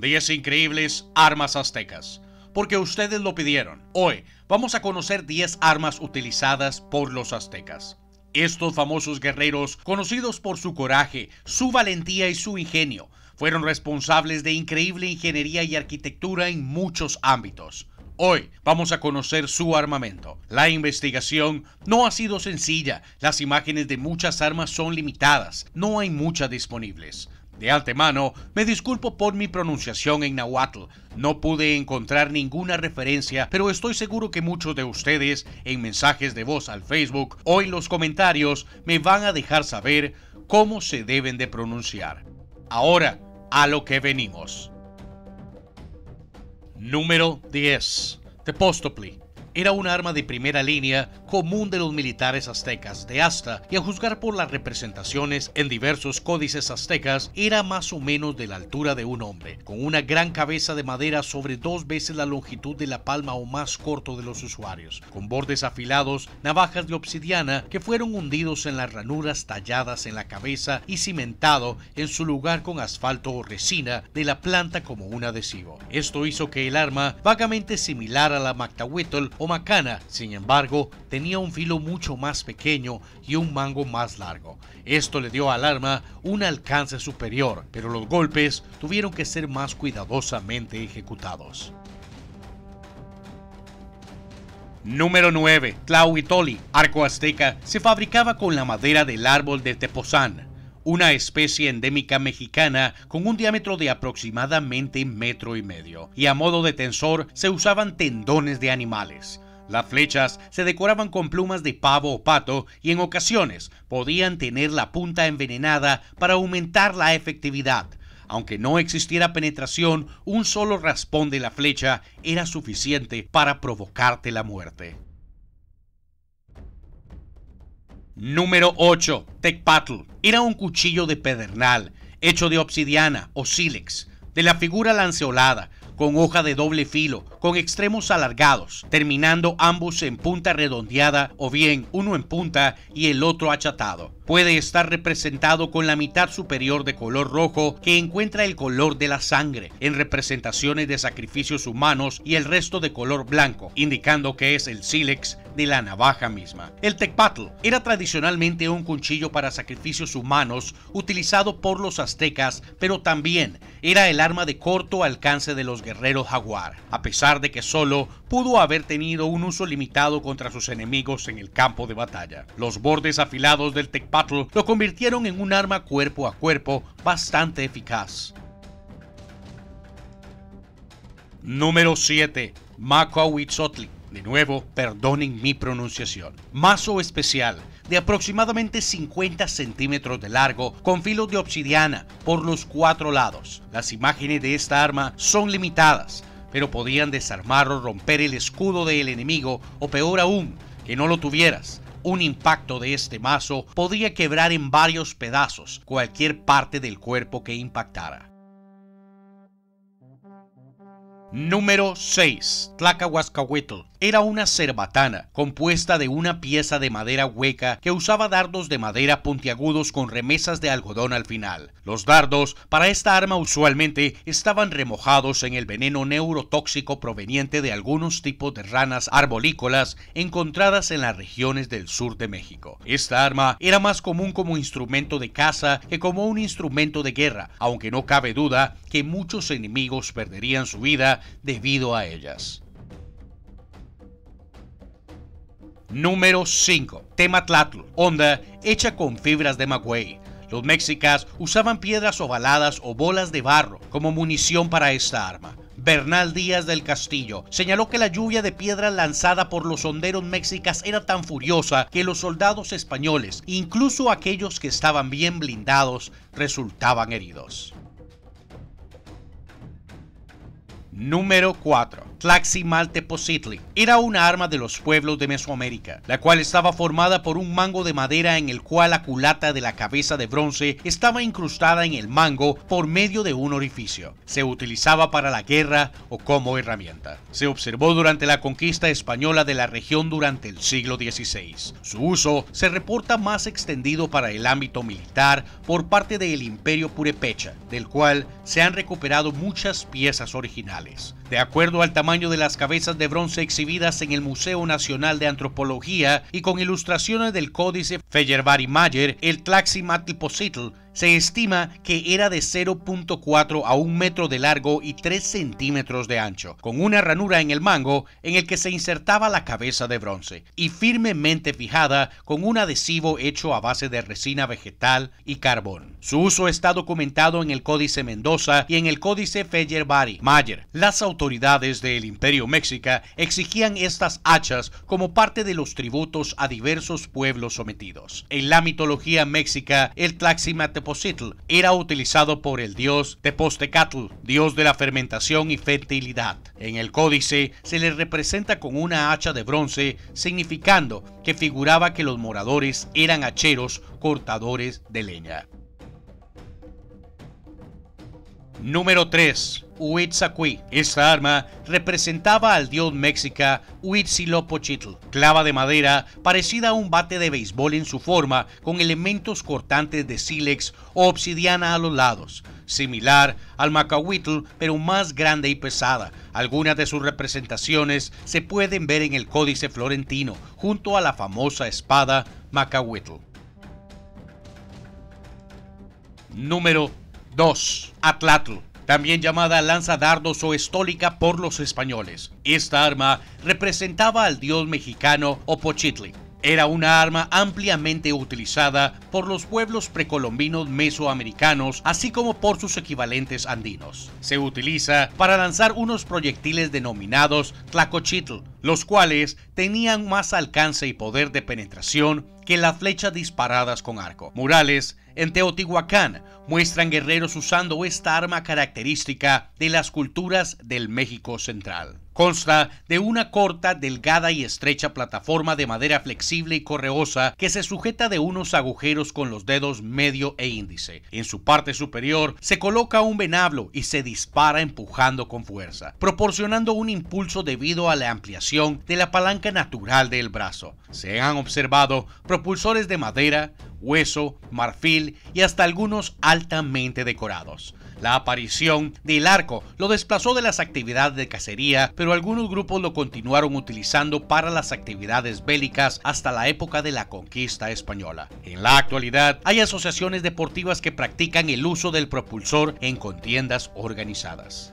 10 increíbles armas aztecas, porque ustedes lo pidieron. Hoy vamos a conocer 10 armas utilizadas por los aztecas. Estos famosos guerreros, conocidos por su coraje, su valentía y su ingenio, fueron responsables de increíble ingeniería y arquitectura en muchos ámbitos. Hoy vamos a conocer su armamento. La investigación no ha sido sencilla, las imágenes de muchas armas son limitadas, no hay muchas disponibles. De antemano, me disculpo por mi pronunciación en nahuatl. No pude encontrar ninguna referencia, pero estoy seguro que muchos de ustedes, en mensajes de voz al Facebook o en los comentarios, me van a dejar saber cómo se deben de pronunciar. Ahora, a lo que venimos. Número 10. Tepostopli era un arma de primera línea común de los militares aztecas de asta y a juzgar por las representaciones en diversos códices aztecas era más o menos de la altura de un hombre, con una gran cabeza de madera sobre dos veces la longitud de la palma o más corto de los usuarios, con bordes afilados, navajas de obsidiana que fueron hundidos en las ranuras talladas en la cabeza y cimentado en su lugar con asfalto o resina de la planta como un adhesivo. Esto hizo que el arma, vagamente similar a la Mactahuitl, o macana, sin embargo, tenía un filo mucho más pequeño y un mango más largo. Esto le dio al arma un alcance superior, pero los golpes tuvieron que ser más cuidadosamente ejecutados. Número 9. Tlahuitoli, arco azteca, se fabricaba con la madera del árbol de Tepozán una especie endémica mexicana con un diámetro de aproximadamente metro y medio, y a modo de tensor se usaban tendones de animales. Las flechas se decoraban con plumas de pavo o pato y en ocasiones podían tener la punta envenenada para aumentar la efectividad. Aunque no existiera penetración, un solo raspón de la flecha era suficiente para provocarte la muerte. Número 8. Tecpatl. Era un cuchillo de pedernal, hecho de obsidiana o sílex, de la figura lanceolada, con hoja de doble filo, con extremos alargados, terminando ambos en punta redondeada o bien uno en punta y el otro achatado. Puede estar representado con la mitad superior de color rojo que encuentra el color de la sangre en representaciones de sacrificios humanos y el resto de color blanco, indicando que es el sílex de la navaja misma. El tecpatl era tradicionalmente un cuchillo para sacrificios humanos utilizado por los aztecas, pero también era el arma de corto alcance de los guerrero jaguar, a pesar de que solo pudo haber tenido un uso limitado contra sus enemigos en el campo de batalla. Los bordes afilados del Patrol lo convirtieron en un arma cuerpo a cuerpo bastante eficaz. Número 7. MAKOWITZOTLI. De nuevo, perdonen mi pronunciación. Mazo especial de aproximadamente 50 centímetros de largo con filos de obsidiana por los cuatro lados. Las imágenes de esta arma son limitadas, pero podían desarmar o romper el escudo del enemigo o peor aún, que no lo tuvieras. Un impacto de este mazo podía quebrar en varios pedazos cualquier parte del cuerpo que impactara. Número 6. Tlacahuascahuitl era una cerbatana, compuesta de una pieza de madera hueca que usaba dardos de madera puntiagudos con remesas de algodón al final. Los dardos para esta arma usualmente estaban remojados en el veneno neurotóxico proveniente de algunos tipos de ranas arbolícolas encontradas en las regiones del sur de México. Esta arma era más común como instrumento de caza que como un instrumento de guerra, aunque no cabe duda que muchos enemigos perderían su vida debido a ellas. Número 5. Tematlatl, onda hecha con fibras de maguey. Los mexicas usaban piedras ovaladas o bolas de barro como munición para esta arma. Bernal Díaz del Castillo señaló que la lluvia de piedra lanzada por los honderos mexicas era tan furiosa que los soldados españoles, incluso aquellos que estaban bien blindados, resultaban heridos. Número 4. Positli. era una arma de los pueblos de Mesoamérica, la cual estaba formada por un mango de madera en el cual la culata de la cabeza de bronce estaba incrustada en el mango por medio de un orificio. Se utilizaba para la guerra o como herramienta. Se observó durante la conquista española de la región durante el siglo XVI. Su uso se reporta más extendido para el ámbito militar por parte del imperio purepecha, del cual se han recuperado muchas piezas originales. De acuerdo al tamaño de las cabezas de bronce exhibidas en el Museo Nacional de Antropología y con ilustraciones del Códice Feyerbahce Mayer, el Tlaximatlpocitl se estima que era de 0.4 a 1 metro de largo y 3 centímetros de ancho, con una ranura en el mango en el que se insertaba la cabeza de bronce y firmemente fijada con un adhesivo hecho a base de resina vegetal y carbón. Su uso está documentado en el Códice Mendoza y en el Códice Feyerbari Mayer. Las autoridades del Imperio Mexica exigían estas hachas como parte de los tributos a diversos pueblos sometidos. En la mitología mexica, el Tlaximatepozitl era utilizado por el dios Tepoztecatl, dios de la fermentación y fertilidad. En el códice se le representa con una hacha de bronce, significando que figuraba que los moradores eran hacheros cortadores de leña. Número 3. Huitzacui Esta arma representaba al dios mexica Huitzilopochtli, clava de madera parecida a un bate de béisbol en su forma, con elementos cortantes de sílex o obsidiana a los lados, similar al macahuitl pero más grande y pesada. Algunas de sus representaciones se pueden ver en el Códice Florentino, junto a la famosa espada macahuitl. Número 2. Atlatl, también llamada lanza dardos o estólica por los españoles. Esta arma representaba al dios mexicano Opochitl. Era una arma ampliamente utilizada por los pueblos precolombinos mesoamericanos, así como por sus equivalentes andinos. Se utiliza para lanzar unos proyectiles denominados tlacochitl, los cuales tenían más alcance y poder de penetración que las flechas disparadas con arco. Murales en Teotihuacán muestran guerreros usando esta arma característica de las culturas del México central. Consta de una corta, delgada y estrecha plataforma de madera flexible y correosa que se sujeta de unos agujeros con los dedos medio e índice. En su parte superior se coloca un venablo y se dispara empujando con fuerza, proporcionando un impulso debido a la ampliación de la palanca natural del brazo. Se han observado propulsores de madera, hueso, marfil y hasta algunos altamente decorados. La aparición del arco lo desplazó de las actividades de cacería, pero algunos grupos lo continuaron utilizando para las actividades bélicas hasta la época de la conquista española. En la actualidad hay asociaciones deportivas que practican el uso del propulsor en contiendas organizadas.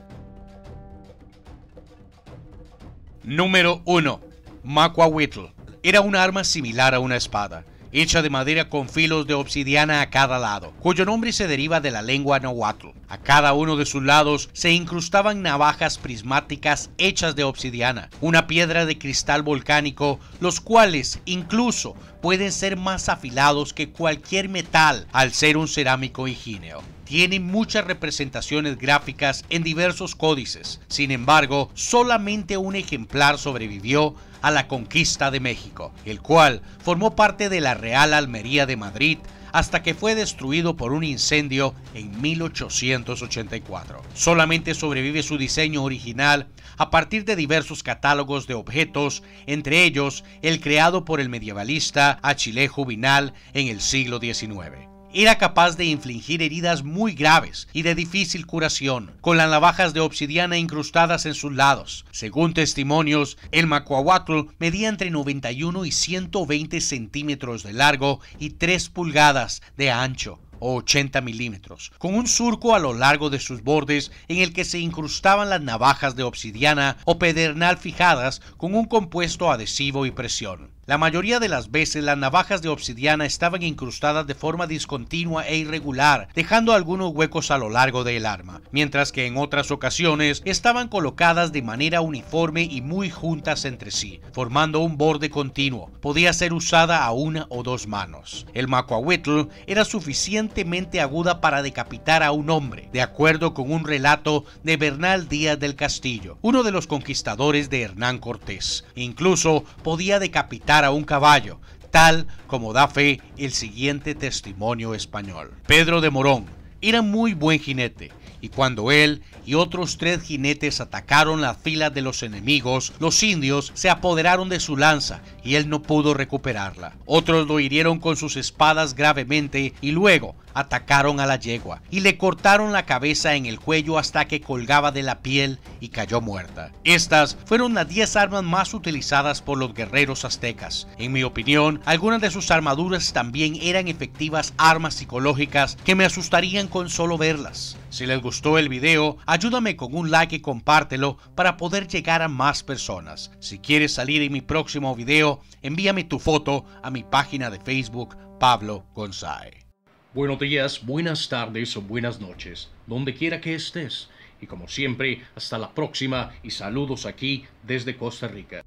Número 1. Macuahuitl. Era un arma similar a una espada hecha de madera con filos de obsidiana a cada lado, cuyo nombre se deriva de la lengua nahuatl. A cada uno de sus lados se incrustaban navajas prismáticas hechas de obsidiana, una piedra de cristal volcánico, los cuales incluso pueden ser más afilados que cualquier metal al ser un cerámico higíneo tiene muchas representaciones gráficas en diversos códices. Sin embargo, solamente un ejemplar sobrevivió a la conquista de México, el cual formó parte de la Real Almería de Madrid hasta que fue destruido por un incendio en 1884. Solamente sobrevive su diseño original a partir de diversos catálogos de objetos, entre ellos el creado por el medievalista Achille Juvenal en el siglo XIX. Era capaz de infligir heridas muy graves y de difícil curación, con las navajas de obsidiana incrustadas en sus lados. Según testimonios, el macuahuatl medía entre 91 y 120 centímetros de largo y 3 pulgadas de ancho o 80 milímetros, con un surco a lo largo de sus bordes en el que se incrustaban las navajas de obsidiana o pedernal fijadas con un compuesto adhesivo y presión. La mayoría de las veces las navajas de obsidiana estaban incrustadas de forma discontinua e irregular, dejando algunos huecos a lo largo del arma, mientras que en otras ocasiones estaban colocadas de manera uniforme y muy juntas entre sí, formando un borde continuo. Podía ser usada a una o dos manos. El macuahuitl era suficientemente aguda para decapitar a un hombre, de acuerdo con un relato de Bernal Díaz del Castillo, uno de los conquistadores de Hernán Cortés. Incluso podía decapitar a un caballo, tal como da fe el siguiente testimonio español. Pedro de Morón era muy buen jinete, y cuando él y otros tres jinetes atacaron la fila de los enemigos, los indios se apoderaron de su lanza y él no pudo recuperarla. Otros lo hirieron con sus espadas gravemente y luego atacaron a la yegua y le cortaron la cabeza en el cuello hasta que colgaba de la piel y cayó muerta. Estas fueron las 10 armas más utilizadas por los guerreros aztecas. En mi opinión, algunas de sus armaduras también eran efectivas armas psicológicas que me asustarían con solo verlas. Si les gustó el video, ayúdame con un like y compártelo para poder llegar a más personas. Si quieres salir en mi próximo video, envíame tu foto a mi página de Facebook Pablo González. Buenos días, buenas tardes o buenas noches, donde quiera que estés. Y como siempre, hasta la próxima y saludos aquí desde Costa Rica.